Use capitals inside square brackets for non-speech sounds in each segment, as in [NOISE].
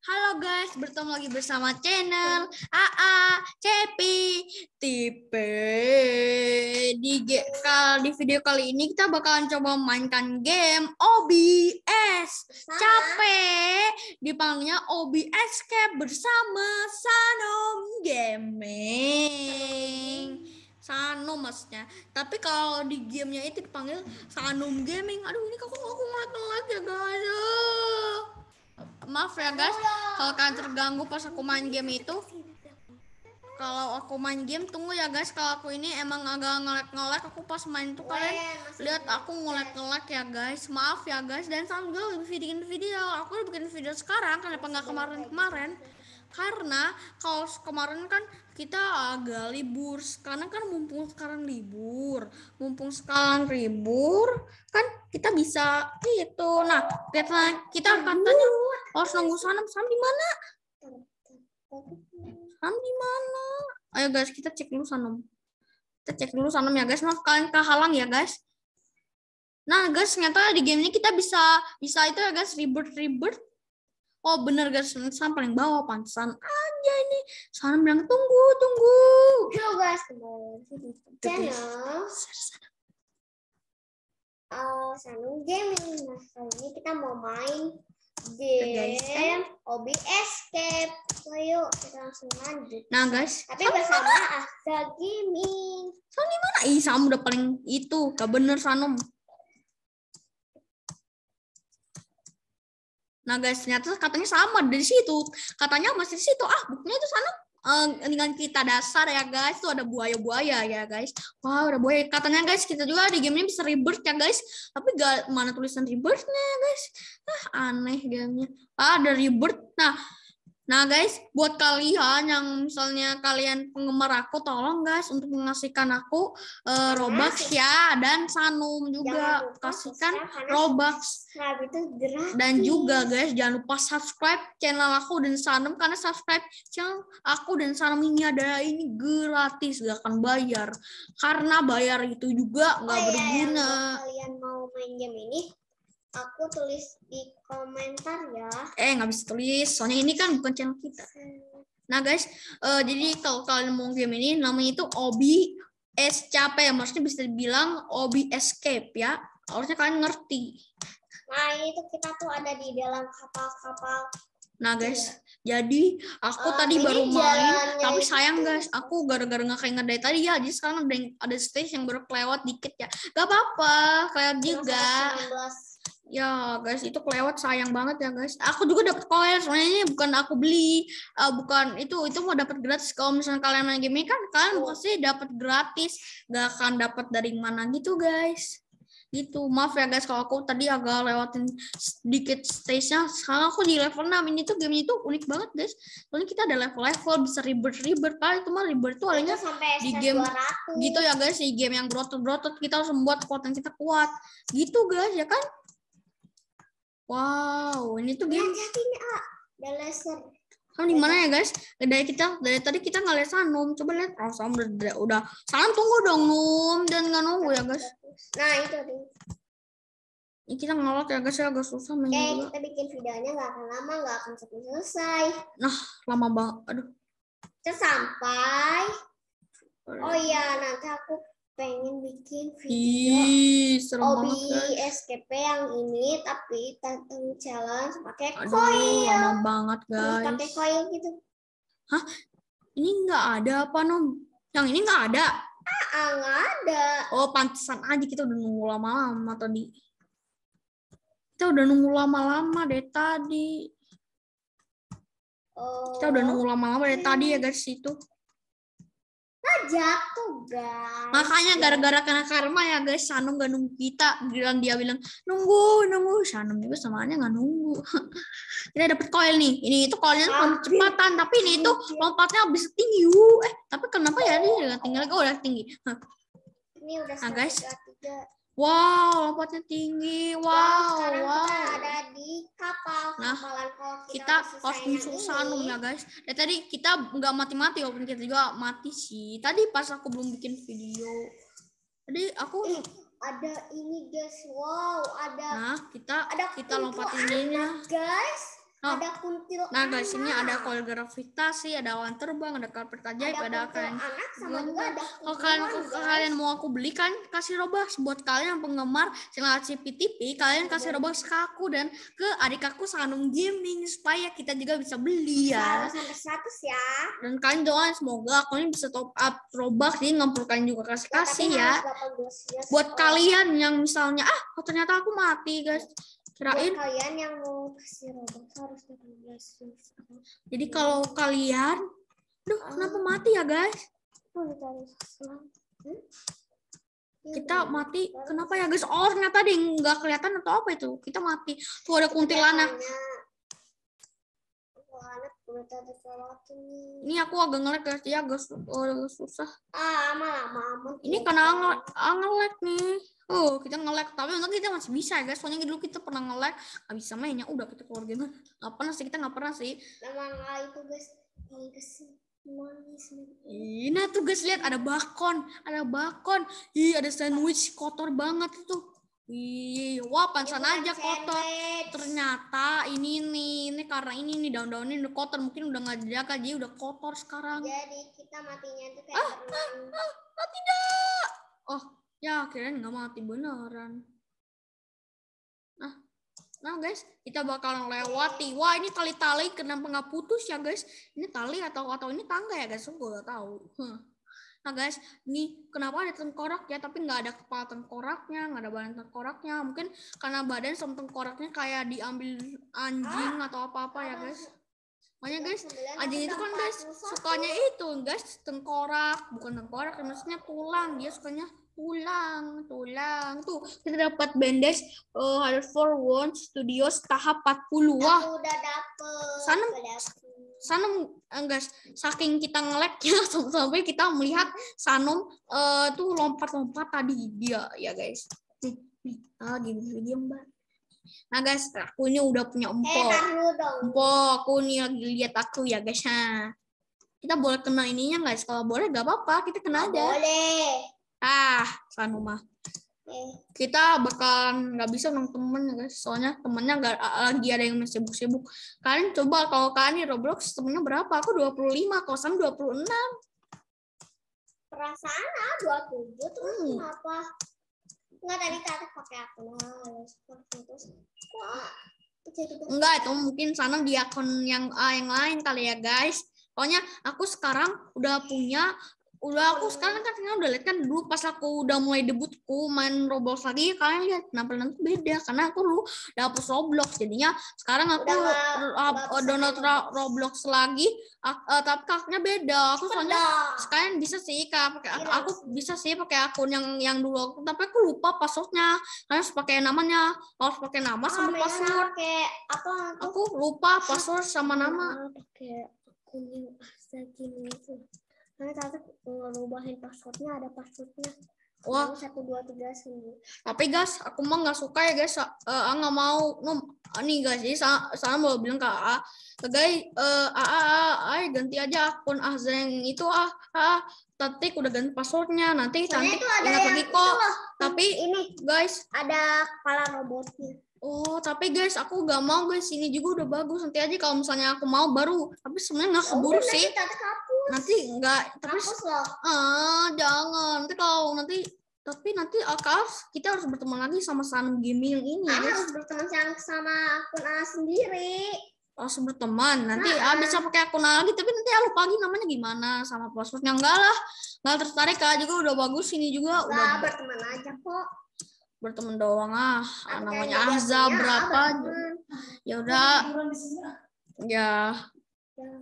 Halo guys, bertemu lagi bersama channel AA Cepi Tipe di kal di video kali ini kita bakalan coba mainkan game OBS. Capek dipanggilnya OBS Cap bersama Sanom Gaming. Sanom maksudnya. Tapi kalau di gamenya itu dipanggil Sanom Gaming. Aduh ini kok aku ngelag-ngelag ya guys maaf ya guys kalau kalian terganggu pas aku main game itu kalau aku main game tunggu ya guys kalau aku ini emang agak ngelek-ngelek aku pas main tuh kalian lihat gitu. aku ngelek-ngelek ya guys maaf ya guys dan sambil bikin video aku udah bikin video sekarang kenapa nggak kemarin-kemarin karena kalau kemarin kan kita eh, agak libur karena kan mumpung sekarang libur mumpung sekarang libur kan kita bisa itu nah ternyata kita akan tanya harus oh, nunggu sanam sanam di mana sanam di mana ayo guys kita cek dulu sanam kita cek dulu sanam ya guys maaf kalian kehalang ya guys nah guys ternyata di gamenya kita bisa bisa itu ya guys ribet ribet oh bener guys Sam paling bawah pantesan aja ini Sam bilang tunggu tunggu halo guys channel Oh, eh, Sanung Gaming. Nah, ini kita mau main game OBS Cap. So, yuk kita langsung lanjut. Nah, guys. Tapi bersama Asta Gaming. Sanu mana? Ih, Sam udah paling itu. Gak bener, Sanum. Nah guys, ternyata katanya sama dari situ. Katanya masih di situ. Ah, buktinya itu sana uh, dengan kita dasar ya guys. itu ada buaya-buaya ya guys. Wow, ada buaya. Katanya guys, kita juga di game ini bisa rebirth ya guys. Tapi gak, mana tulisan rebirthnya guys. Ah, aneh gamenya. Ah, ada rebirth. Nah, Nah guys, buat kalian yang misalnya kalian penggemar aku, tolong guys untuk mengasihkan aku uh, Robux ya dan Sanum juga lupa, kasihkan Robux. Dan juga guys, jangan lupa subscribe channel aku dan Sanum karena subscribe channel aku dan Sanum ini ada ini gratis, gak akan bayar. Karena bayar itu juga gak oh, iya, iya, berguna. Ya, kalau kalian mau main game ini, aku tulis di komentar ya. Eh, nggak bisa tulis. Soalnya ini kan bukan channel kita. Nah, guys, uh, jadi kalau kalian mau game ini, namanya itu Obi Escape. Maksudnya bisa dibilang Obi Escape ya. Harusnya kalian ngerti. Nah, itu kita tuh ada di dalam kapal-kapal. Nah, iya. guys, iya. jadi aku uh, tadi baru main, tapi sayang itu. guys, aku gara-gara nggak kayak dari tadi ya, jadi sekarang ada, ada stage yang baru kelewat dikit ya. Gak apa-apa, kelewat juga. Ya guys, itu kelewat sayang banget ya guys. Aku juga dapat koin, soalnya ini bukan aku beli, uh, bukan itu itu mau dapat gratis. Kalau misalnya kalian main game ini kan kalian oh. pasti dapat gratis, gak akan dapat dari mana gitu guys. Gitu, maaf ya guys kalau aku tadi agak lewatin sedikit stage-nya. Sekarang aku di level 6, ini tuh game itu unik banget guys. Soalnya kita ada level-level, bisa ribet-ribet. Paling itu mah ribet tuh adanya di game gitu ya guys, di game yang berotot-berotot kita harus membuat kekuatan kita kuat. Gitu guys, ya kan? Wow, ini tuh game. Ini, ah. The laser. Kamu di mana ya guys? Dari kita dari tadi kita nggak lihat Sanum. Coba lihat oh, Sanum udah, udah. Sanum tunggu dong Num dan nggak nunggu ya guys. Nah itu deh. Ini kita ngelak ya guys ya agak susah main Oke, okay, kita bikin videonya nggak akan lama, nggak akan sampai selesai. Nah, lama banget. Aduh. Kita sampai. Oh iya, nanti aku pengen bikin video OBI SKP yang ini tapi tentang challenge pakai koin Lama banget guys. Pakai koin gitu. Hah? Ini nggak ada apa nom? Yang ini nggak ada? Ah, ah, nggak ada. Oh, pantesan aja kita udah nunggu lama-lama tadi. Kita udah nunggu lama-lama deh tadi. Oh. Kita udah nunggu oh, lama-lama dari tadi ya iya. guys itu jatuh guys makanya gara-gara kena karma ya guys Sanum gak nunggu kita bilang dia bilang nunggu nunggu Sanum juga semuanya gak nunggu kita [LAUGHS] dapet koil nih ini itu koilnya kan kecepatan tapi ini itu lompatnya habis tinggi eh tapi kenapa ya dia tinggal oh udah tinggi ini udah nah, guys 3. Wow, lompatnya tinggi. Wow, wow. wow. kita ada di kapal. Nah, kita, kita musuh sanum ya guys. Dan ya, tadi kita nggak mati-mati walaupun kita juga mati sih. Tadi pas aku belum bikin video. Tadi aku eh, ada ini guys. Wow, ada. Nah, kita ada kita lompatin ini guys Nah, ada kuntil. Nah, guys, ini ada kol gravitasi, ada awan terbang, ada karpet ajaib, ada, ada kalian. Anak sama kalau kalian kalian mau aku belikan, kasih Robux buat kalian yang penggemar channel CPTP, kalian kasih robah ke aku dan ke adik aku Sanung Gaming supaya kita juga bisa beli ya. Sampai 100 ya. Dan kalian doain semoga aku ini bisa top up robah jadi ngumpulkan juga kasih kasih ya. ya. Buat kalian yang misalnya ah oh, ternyata aku mati guys kirain buat kalian yang mau kasih Robux jadi kalau kalian, aduh ah. kenapa mati ya guys? Oh, ya, hmm? ya, Kita mati, kenapa ya guys? Oh ternyata ada yang nggak kelihatan atau apa itu? Kita mati. Tuh ada kuntilanak. Ini aku agak ngelag guys, ya agak, oh, agak susah. Ah, lama-lama. Ini karena ngelag nih. Oh, kita nge-lag. Tapi untung kita masih bisa guys. Soalnya dulu kita pernah nge-lag, nggak bisa mainnya. Udah kita keluar game. Gak pernah sih, kita nggak pernah sih. Nama itu guys, Ih, nah tuh guys lihat ada bakon, ada bakon. Ih, ada sandwich kotor banget itu. Wih, wah pansan ya, aja kotor. Ternyata ini nih, ini karena ini nih daun-daunnya udah kotor, mungkin udah nggak jaga jadi udah kotor sekarang. Jadi kita matinya tuh kayak ah, ah, ah, ah, tidak. Oh, Ya, akhirnya nggak mati beneran. Nah, nah guys, kita bakal lewati. Wah, ini tali-tali kenapa nggak putus ya guys? Ini tali atau atau ini tangga ya guys? Gue gak tahu. Nah guys, ini kenapa ada tengkorak ya? Tapi nggak ada kepala tengkoraknya, nggak ada badan tengkoraknya. Mungkin karena badan sama tengkoraknya kayak diambil anjing ah. atau apa-apa ya guys. Makanya guys, anjing itu kan guys sukanya itu guys tengkorak, bukan tengkorak, maksudnya tulang. Dia sukanya tulang, tulang. Tuh, kita dapat bendes uh, for One Studios tahap 40. Wah. udah dapet. Sana Sanom enggak eh, saking kita ngeleknya [LAUGHS] sampai kita melihat Sanom uh, eh, tuh lompat-lompat tadi dia ya guys. Nih, ah gini dia Mbak. Nah guys, aku ini udah punya empok. Eh, empok, aku ini lagi lihat aku ya guys. Nah, kita boleh kena ininya guys. Kalau boleh gak apa-apa, kita kena gak aja. Boleh. Ah, kan rumah. Kita bakalan nggak bisa nong temen ya guys, soalnya temennya nggak lagi ada yang sibuk-sibuk. Kalian coba kalau kalian di Roblox temennya berapa? Aku 25, kalau puluh 26. Perasaan ah 27 terus hmm. kenapa? Enggak tadi kata pakai aku. Enggak, itu mungkin sana di akun yang ah yang lain kali ya, guys. Pokoknya aku sekarang udah punya udah aku sekarang kan tinggal udah lihat kan dulu pas aku udah mulai debutku main Roblox lagi kalian lihat kenapa nanti beda karena aku dulu udah hapus Roblox jadinya sekarang aku udah, download Roblox lagi uh, uh, tapi kakaknya beda aku soalnya sekarang bisa sih kak pakai iya. aku bisa sih pakai akun yang yang dulu aku tapi aku lupa passwordnya harus pakai namanya harus pakai nama ah, sama password pakai apa aku lupa password sama nama pakai akun yang asal gini karena tante ngerubahin passwordnya ada passwordnya Wah, satu dua tiga Tapi guys, aku mah nggak suka ya guys. Uh, nggak mau ngom. Nih guys, ini sama mau bilang ke AA, guys, AA, eh, AA, ganti aja akun Ahzeng itu ah, ah, Tatik udah ganti passwordnya. Nanti Soalnya ingat lagi kok. Tapi ini guys, ada kepala robotnya. Oh, tapi guys, aku gak mau guys. Ini juga udah bagus. Nanti aja kalau misalnya aku mau baru. Tapi sebenarnya nggak ya keburu sih nanti enggak terus loh. Uh, jangan nanti kalau nanti tapi nanti ah, akas kita harus berteman lagi sama san Gaming ini. ah, harus berteman sama, sama akun A sendiri. Oh, harus berteman. Nanti nah, ah, ah. bisa pakai akun A lagi, tapi nanti aku lupa lagi namanya gimana sama passwordnya. Enggak lah, nggak tertarik Kak juga udah bagus ini juga. Nah, udah berteman aja kok berteman doang ah namanya Azza berapa ya udah ya, ya.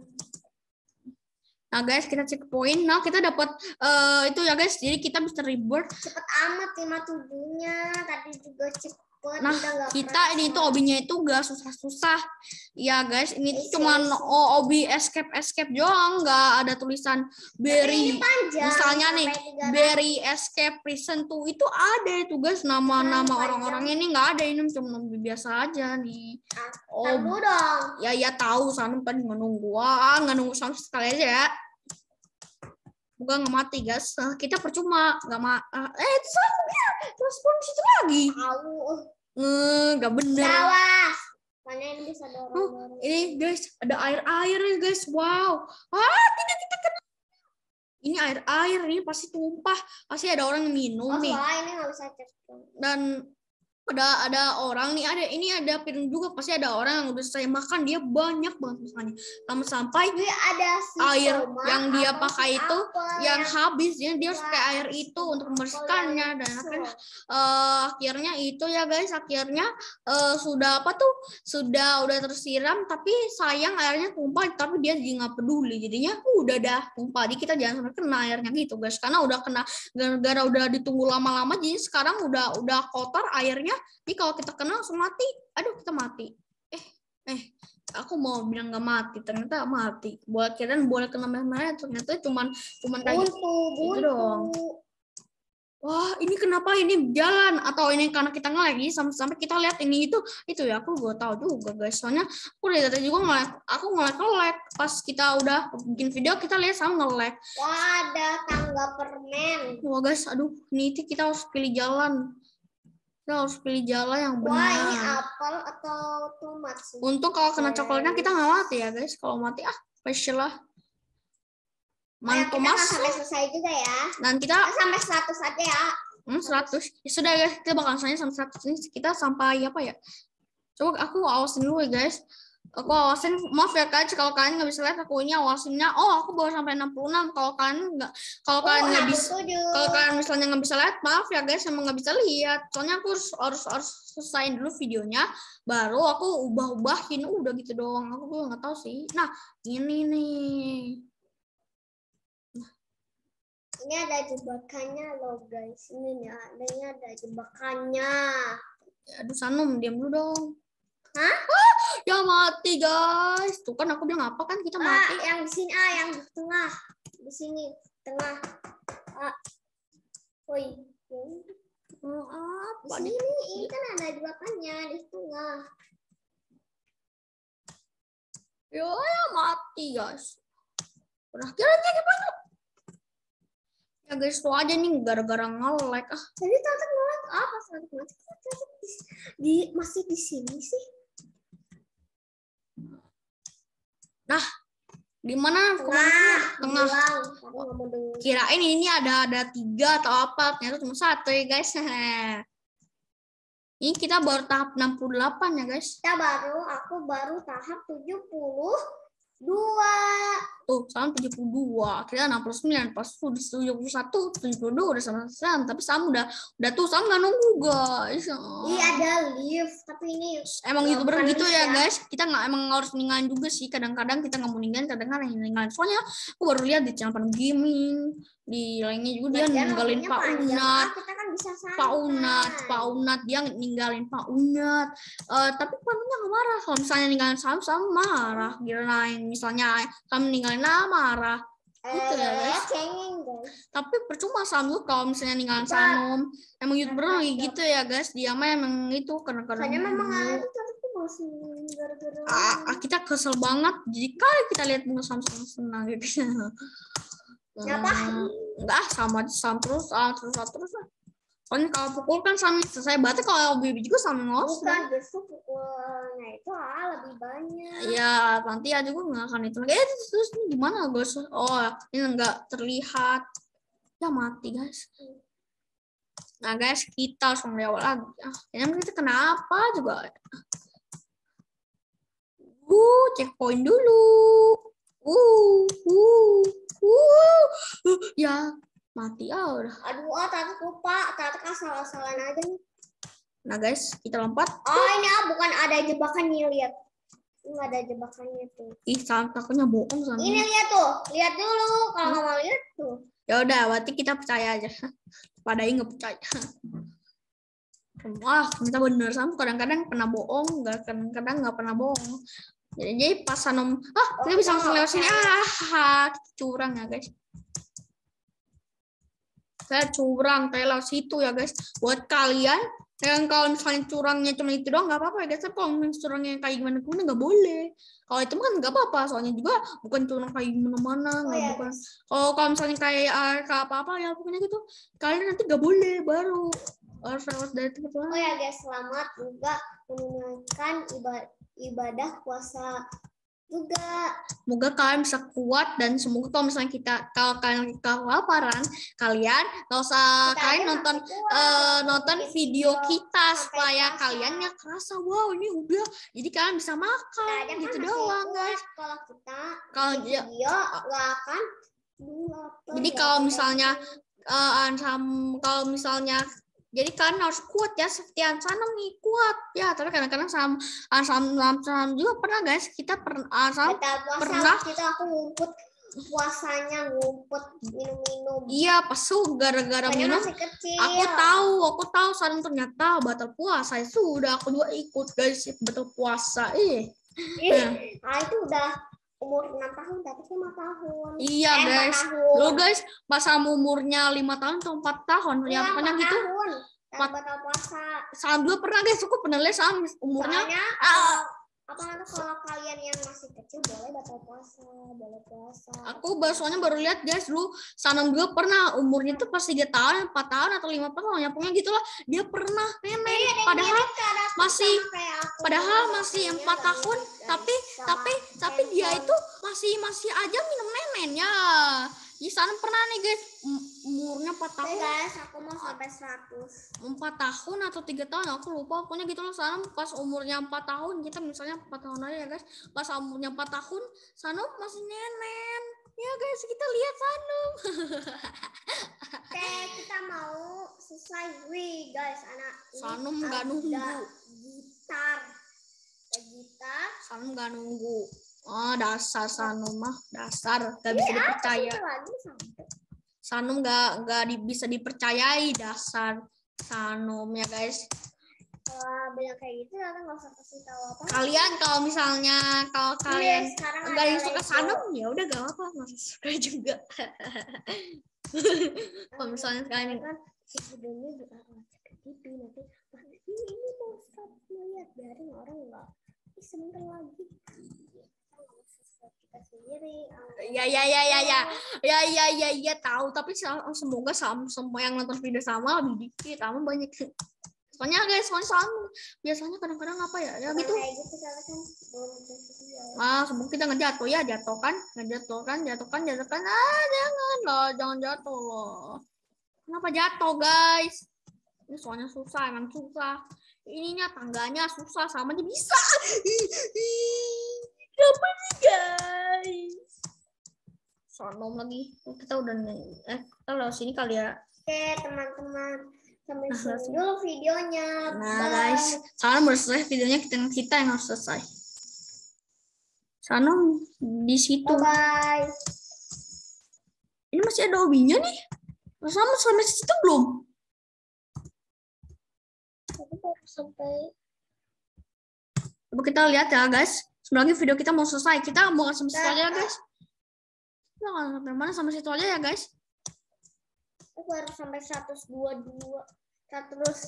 Nah guys, kita cek poin. Nah kita dapat uh, itu ya guys. Jadi kita bisa reward. Cepet amat lima tujuhnya. Tadi juga cek Nah, nah kita ini tuh hobinya itu gak susah-susah. Ya guys, ini tuh iya cuman hobi escape-escape doang, gak ada tulisan berry. Misalnya nih, berry escape prison tuh itu ada itu guys nama-nama orang nah, orang ini gak ada ini cuma biasa aja nih. Oh, Ya ya tahu, sana tadi menunggu gua, ah, nggak nunggu sama sekali aja ya bukan nggak mati guys nah, kita percuma nggak ma ah, eh itu salah pun situ lagi tahu eh, nggak benar salah mana yang bisa dorong, ini guys ada air air nih guys wow ah tidak kita kena ini air air ini pasti tumpah pasti ada orang minum oh, nih ini nggak bisa cek dan ada ada orang nih ada ini ada piring juga pasti ada orang yang udah saya makan dia banyak banget makannya lama sampai dia ada air yang dia pakai itu yang, yang habis dia harus ya, pakai air itu untuk membersihkannya dan akhirnya uh, akhirnya itu ya guys akhirnya uh, sudah apa tuh sudah udah tersiram tapi sayang airnya tumpah tapi dia jadi nggak peduli jadinya udah dah tumpah jadi kita jangan sampai kena airnya gitu guys karena udah kena gara-gara udah ditunggu lama-lama jadi sekarang udah udah kotor airnya jadi kalau kita kenal langsung mati, aduh kita mati. Eh, eh, aku mau bilang nggak mati, ternyata mati. Buat kalian boleh kena merah-merah, ternyata cuman cuman kayak gitu, dong. Wah, ini kenapa ini jalan atau ini karena kita ngelagi sampai-sampai kita lihat ini itu itu ya aku gak tahu juga guys soalnya aku dari tadi juga ngelek aku ngelek ngelek pas kita udah bikin video kita lihat sama ngelek. Wah ada tangga permen. Wah guys, aduh ini kita harus pilih jalan kita harus pilih jala yang benar. Wah, ini apel atau tomat sih? Untuk kalau kena coklatnya kita nggak mati ya, guys. Kalau mati, ah, special lah. Nah, mas. nah, sampai selesai juga ya. Dan kita, kita sampai 100 aja ya. Hmm, 100. Ya sudah guys, ya, kita bakal selesai sampai 100 ini. Kita sampai apa ya? Coba aku awasin dulu ya, guys aku awasin maaf ya kak kalau kalian nggak bisa lihat aku ini awasinnya oh aku bawa sampai 66 kalau kalian nggak kalau oh, kalian nggak bisa kalau kalian misalnya nggak bisa lihat maaf ya guys emang nggak bisa lihat soalnya aku harus harus, harus selesaiin dulu videonya baru aku ubah-ubahin udah gitu doang aku juga nggak tahu sih nah ini nih ini ada jebakannya loh guys ini nih ada ada jebakannya aduh Sanum diam dulu dong Hah? Ah! Ya mati guys. Tuh kan aku bilang apa kan kita ah, mati. Ah, yang di sini ah yang di tengah. Di sini tengah. Ah. Woi. Oh, apa di sini ini kan ada kannya di tengah. Yo ya, ya mati guys. Udah kiranya gimana? Ya guys, tuh aja nih gara-gara nge-lag ah. Jadi tante nge-lag apa? Tante di masih di sini sih. Nah, di mana Nah, Tengah. Kirain ini ada ada tiga atau apa, ternyata cuma satu ya guys. [LAUGHS] Ini kita baru tahap 68 ya guys. Kita baru, aku baru tahap 70 2. Tuh, sama 72. Akhirnya sembilan pas tuh di puluh dua udah sama Sam, tapi Sam udah udah tuh Sam nggak nunggu, guys. Iya, ada lift, tapi ini emang YouTuber kan gitu ya, ya, guys. Kita nggak emang harus ninggalin juga sih. Kadang-kadang kita nggak mau ninggalin, kadang-kadang ninggalin. Soalnya aku baru lihat di channel gaming di lainnya juga dia iya, ninggalin Pak Unat. Kan, kita kan Pak Unat, Pak Unat dia ninggalin Pak Unat. Uh, tapi Pak Unat nggak marah. Kalau misalnya ninggalin Sam, Sam marah. Kirain misalnya kamu ninggalin marah gitu ya eh, guys tapi percuma Samyuk kalau misalnya ninggalin Sanum emang youtuber gitu ya guys dia mah emang itu karena karena ah, kita kesel banget jadi kali kita lihat bunga Samsung senang gitu Kenapa? Enggak, sama sama ah, terus, terus, terus. Kan kalau pukul kan sama selesai. Berarti kalau bibi juga sama ngos. Bukan, justru pukulnya itu ah lebih banyak. Iya, nanti aja gue nggak akan itu. Eh, terus ini gimana guys? Oh, ini nggak terlihat. Ya mati guys. Nah guys, kita harus mulai awal lagi. Ah, kayaknya kita kenapa juga. Uh, checkpoint dulu. uh, uh. uh ya, Mati ah udah. Aduh, ah, tante lupa. kan salah salah aja nih. Nah guys, kita lompat. Oh ini ah, bukan ada jebakan nih lihat. nggak ada jebakannya tuh. Ih, salah takutnya bohong sama. Ini lihat tuh, lihat dulu. Kalau nggak hmm. mau lihat tuh. Ya udah, berarti kita percaya aja. [LAUGHS] Padahal nggak percaya. Wah, kita bener sama kadang-kadang pernah bohong, nggak kadang-kadang nggak pernah bohong. Jadi, jadi pas sanom, ah, kita oh, bisa langsung oh, lewat sini. Ah, curang ya guys saya curang telah situ ya guys buat kalian yang kalau misalnya curangnya cuma itu doang nggak apa-apa ya guys kalau misalnya curangnya kayak gimana gimana nggak boleh kalau itu kan nggak apa-apa soalnya juga bukan curang kayak gimana mana oh, nggak oh, ya. bukan kalau kalau misalnya kayak uh, eh, apa apa ya pokoknya gitu kalian nanti nggak boleh baru harus lewat dari itu Oh ya guys, selamat juga menunaikan ibadah, ibadah puasa Moga. Moga kalian bisa kuat dan semoga kalau misalnya kita kalau kalian kelaparan, kalian nggak usah kita kalian nonton uh, nonton video, video kita supaya kita kalian yang kerasa wow ini udah jadi kalian bisa makan kita kan gitu doang guys. Kalau kita kalau video ya. akan. Jadi kalau misalnya uh, kalau misalnya jadi kalian harus kuat ya seperti Ansanam nih kuat ya tapi kadang-kadang saham ah, saham saham juga pernah guys ya? kita per, ah, puasa, pernah kita aku ngumpet puasanya ngumpet minum-minum. Iya, pasu gara-gara minum. kecil. Aku tahu, aku tahu saran ternyata batal puasa. Sudah aku juga ikut guys batal puasa. Ih. eh. nah ah, itu udah umur 6 tahun ke atas 5 tahun. Iya, eh, guys. Lo guys, masa umurnya 5 tahun atau 4 tahun? Iya, ya, pernah gitu. Tahun. Mat- puasa. Saham dua pernah guys, aku pernah lihat saham umurnya Soalnya, uh, Apalagi kalau kalian yang masih kecil boleh batal puasa, boleh puasa. Aku soalnya baru lihat guys dulu sanam gue pernah umurnya tuh pas tiga tahun, empat tahun atau lima tahun ya pokoknya gitulah dia pernah nenek iya, padahal masih padahal iya, masih empat iya, tahun tapi tapi tapi dia itu masih masih aja minum ya Di sana pernah nih guys empat tahun guys aku mau sampai 100 empat tahun atau tiga tahun aku lupa pokoknya gitu loh Sanam pas umurnya empat tahun kita misalnya empat tahun aja ya guys pas umurnya empat tahun sanum masih nenen ya guys kita lihat sanum. [LAUGHS] Oke kita mau selesai wih guys anak sanum nggak nunggu gitar gitar sanum nggak nunggu Oh, dasar mah dasar. Gak bisa iya, dipercaya. Lagi sampai. Sanum nggak nggak di, bisa dipercayai dasar Sanum ya guys. Kalau kayak gitu, Nana nggak usah kasih tahu apa. Kalian kalau misalnya kalau iya, kalian nggak yang suka Sanum, ya udah gak apa-apa, nggak suka juga. [LAUGHS] kalau misalnya kalian kan sebelumnya juga ngecek TV nanti ini ini mau melihat dari orang nggak? Sebentar lagi sendiri. Ya ya ya ya ya ya ya ya ya tahu tapi semoga sama semua yang nonton video sama lebih dikit, sama banyak. Soalnya guys, soalnya biasanya kadang-kadang apa ya? Ya gitu. gitu kan ah, semoga kita jatuh oh ya, jatuh kan, jatuh oh kan, jatuh kan, jatuh kan. Ah, jangan loh, jangan jatuh loh. Kenapa jatuh guys? Ini soalnya susah, emang susah. Ininya tangganya susah, sama aja bisa. [LAUGHS] sonom lagi kita udah eh kita lewat sini kali ya oke teman-teman sampai nah, sini dulu videonya nah Bye. guys salam baru selesai videonya kita kita yang harus selesai sonom di situ bye, ini masih ada obinya nih sama sampai situ belum sampai Coba kita lihat ya guys. Sebenarnya video kita mau selesai. Kita mau selesai ya nah, guys. Nah, kalau sampai mana sampai situ aja ya, guys. Aku harus sampai 122. Terus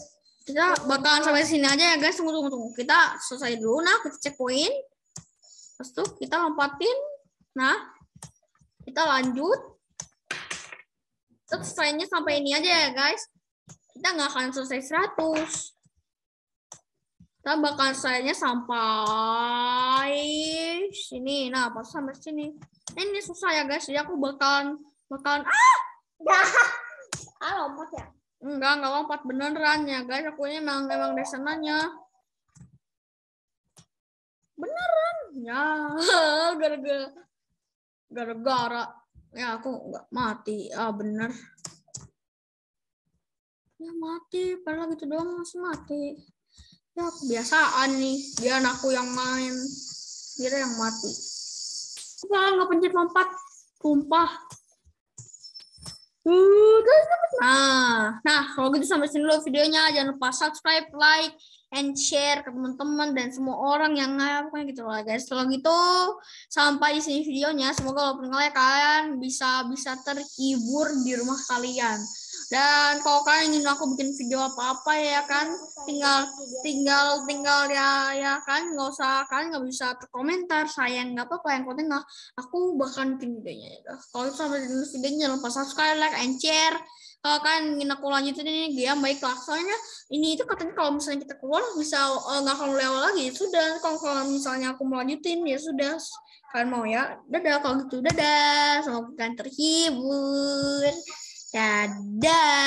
kita bakalan sampai sini aja ya, guys. Tunggu, tunggu, tunggu. Kita selesai dulu. Nah, kita checkpoint. Terus tuh kita lompatin. Nah, kita lanjut. Terus selesainya sampai ini aja ya, guys. Kita nggak akan selesai 100 kita bakal selesainya sampai sini nah pas sampai sini eh, ini, susah ya guys jadi aku bakalan bakalan ah Gak! ah lompat ya enggak enggak lompat beneran ya guys aku ini memang memang desenannya beneran ya [LAUGHS] gara-gara gara-gara ya aku enggak mati ah bener ya mati padahal gitu doang masih mati ya kebiasaan nih dia anakku yang main kira yang mati nah nggak pencet lompat tumpah uh, Nah, nah kalau gitu sampai sini dulu videonya. Jangan lupa subscribe, like, and share ke teman-teman dan semua orang yang ngapain gitu lah guys. Kalau gitu sampai di sini videonya. Semoga walaupun kalian bisa bisa terhibur di rumah kalian. Dan kalau kalian ingin aku bikin video apa-apa ya kan, tinggal tinggal tinggal ya ya kan, nggak usah kan nggak bisa terkomentar, sayang nggak apa-apa yang penting nah, aku bahkan bikin videonya ya. Kalau sampai dulu videonya jangan lupa subscribe, like, and share. Kalau kalian ingin aku lanjutin ini dia baiklah soalnya ini itu katanya kalau misalnya kita keluar bisa eh, nggak uh, akan lewat lagi ya sudah kalau, kalau misalnya aku mau lanjutin ya sudah kalian mau ya dadah kalau gitu dadah semoga kalian terhibur Dadah.